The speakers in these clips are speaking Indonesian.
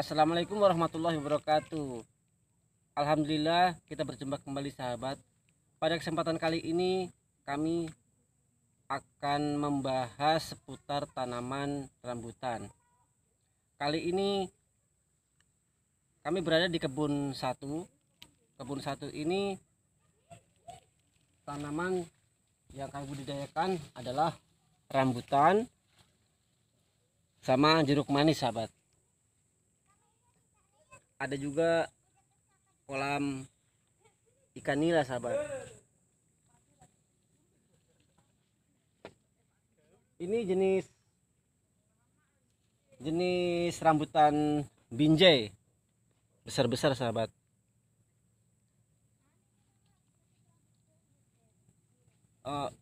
Assalamualaikum warahmatullahi wabarakatuh Alhamdulillah kita berjumpa kembali sahabat Pada kesempatan kali ini kami akan membahas seputar tanaman rambutan Kali ini kami berada di kebun satu Kebun satu ini tanaman yang kami budidayakan adalah rambutan sama jeruk manis sahabat ada juga kolam ikan nila sahabat ini jenis jenis rambutan binjai besar-besar sahabat uh,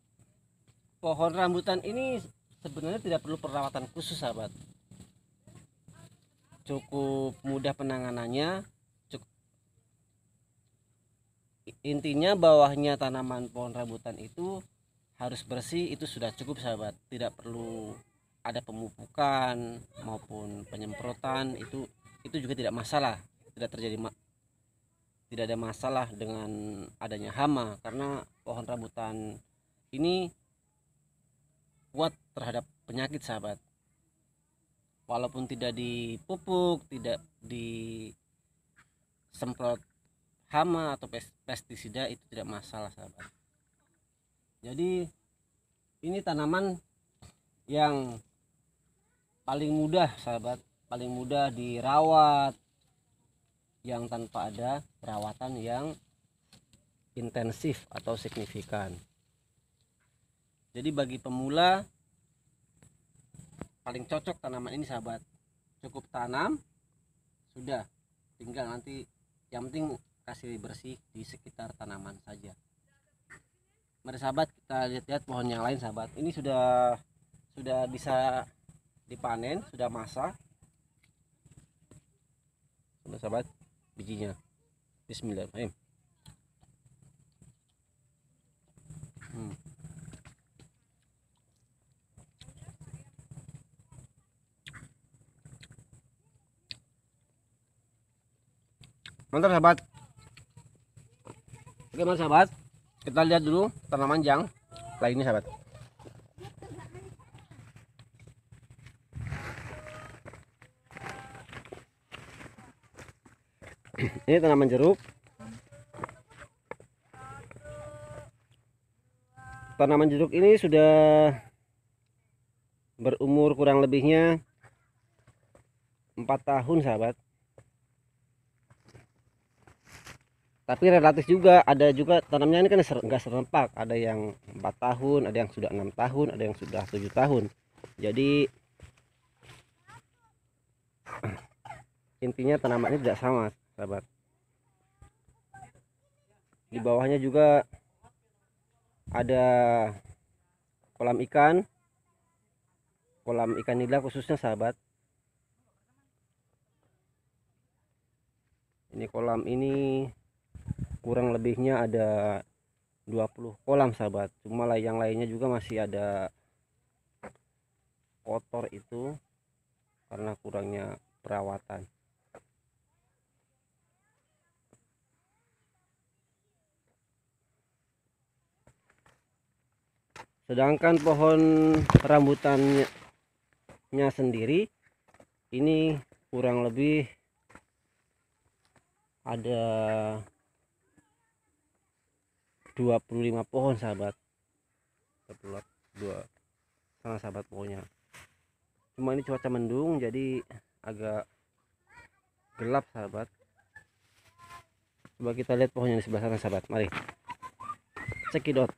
pohon rambutan ini sebenarnya tidak perlu perawatan khusus sahabat cukup mudah penanganannya cukup intinya bawahnya tanaman pohon rambutan itu harus bersih itu sudah cukup sahabat tidak perlu ada pemupukan maupun penyemprotan itu itu juga tidak masalah tidak terjadi ma tidak ada masalah dengan adanya hama karena pohon rambutan ini kuat terhadap penyakit sahabat walaupun tidak dipupuk tidak disemprot hama atau pestisida itu tidak masalah sahabat jadi ini tanaman yang paling mudah sahabat paling mudah dirawat yang tanpa ada perawatan yang intensif atau signifikan jadi bagi pemula paling cocok tanaman ini sahabat cukup tanam sudah tinggal nanti yang penting kasih bersih di sekitar tanaman saja mari sahabat kita lihat-lihat pohon yang lain sahabat ini sudah sudah bisa dipanen sudah masak sudah sahabat bijinya bismillahirrahmanirrahim mantap sahabat oke mantap sahabat kita lihat dulu tanaman yang lainnya sahabat ini tanaman jeruk tanaman jeruk ini sudah berumur kurang lebihnya 4 tahun sahabat tapi relatif juga ada juga tanamnya ini kan enggak serempak ada yang empat tahun ada yang sudah enam tahun ada yang sudah tujuh tahun jadi intinya tanaman ini tidak sama sahabat di bawahnya juga ada kolam ikan kolam ikan nila khususnya sahabat ini kolam ini kurang lebihnya ada 20 kolam sahabat cuma yang lainnya juga masih ada kotor itu karena kurangnya perawatan sedangkan pohon rambutannya sendiri ini kurang lebih ada 25 pohon sahabat terpulat dua sama sahabat pohonnya cuma ini cuaca mendung jadi agak gelap sahabat coba kita lihat pohonnya di sebelah sana sahabat mari cekidot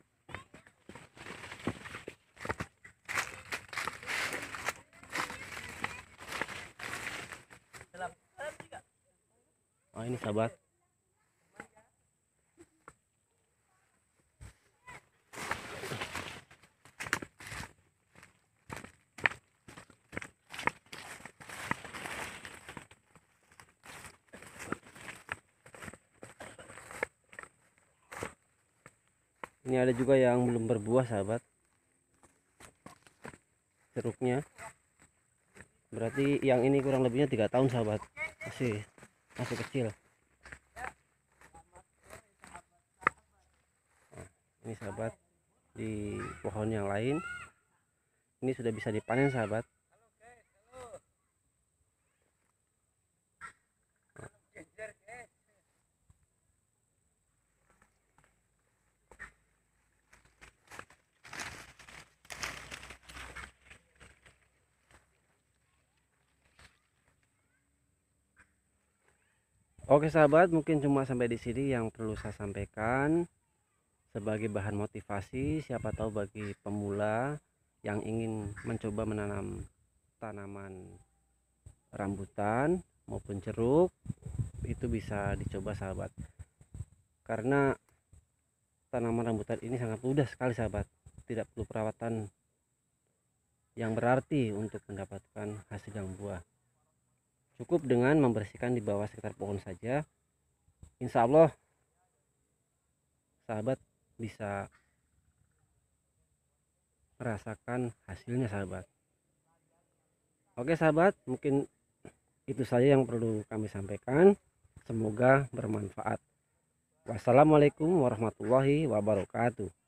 nah ini sahabat ini ada juga yang belum berbuah sahabat jeruknya berarti yang ini kurang lebihnya tiga tahun sahabat masih masih kecil nah, ini sahabat di pohon yang lain ini sudah bisa dipanen sahabat Oke sahabat, mungkin cuma sampai di sini yang perlu saya sampaikan sebagai bahan motivasi siapa tahu bagi pemula yang ingin mencoba menanam tanaman rambutan maupun jeruk itu bisa dicoba sahabat. Karena tanaman rambutan ini sangat mudah sekali sahabat, tidak perlu perawatan yang berarti untuk mendapatkan hasil yang buah cukup dengan membersihkan di bawah sekitar pohon saja insya Allah sahabat bisa merasakan hasilnya sahabat oke sahabat mungkin itu saja yang perlu kami sampaikan semoga bermanfaat wassalamualaikum warahmatullahi wabarakatuh